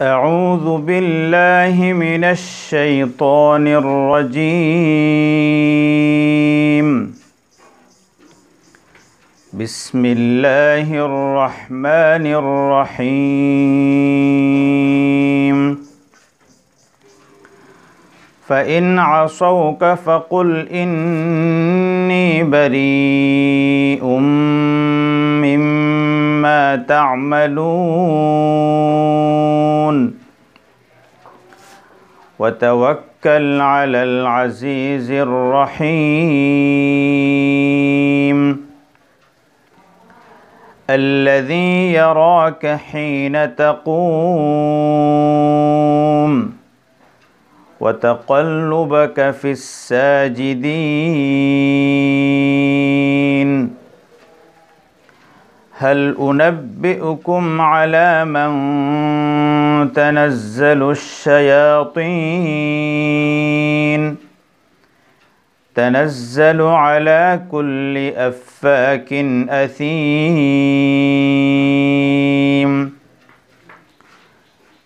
أعوذ بالله من الشيطان الرجيم بسم الله الرحمن الرحيم فإن عصوك فقل إني بريء تعملون وتوكل على العزيز الرحيم الذي يراك حين تقوم وتقلبك في الساجدين هل أنبئكم على من تنزل الشياطين تنزل على كل أفاك أثيم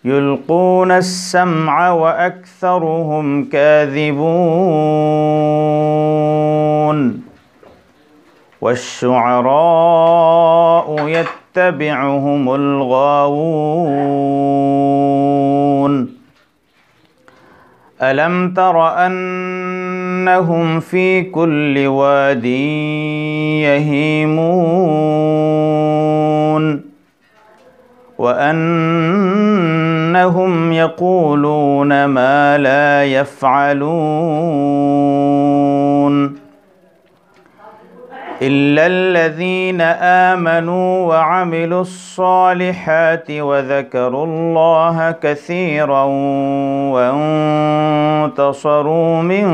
يلقون السمع وأكثرهم كاذبون والشعراء يتبعهم الغاوون ألم تر أنهم في كل واد يهيمون وأنهم يقولون ما لا يفعلون إلا الذين آمنوا وعملوا الصالحات وذكروا الله كثيرا وانتصروا من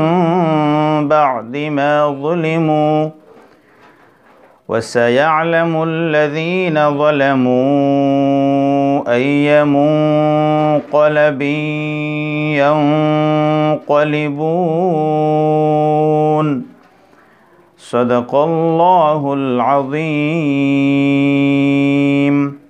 بعد ما ظلموا وسيعلم الذين ظلموا أي منقلب ينقلبون صدق الله العظيم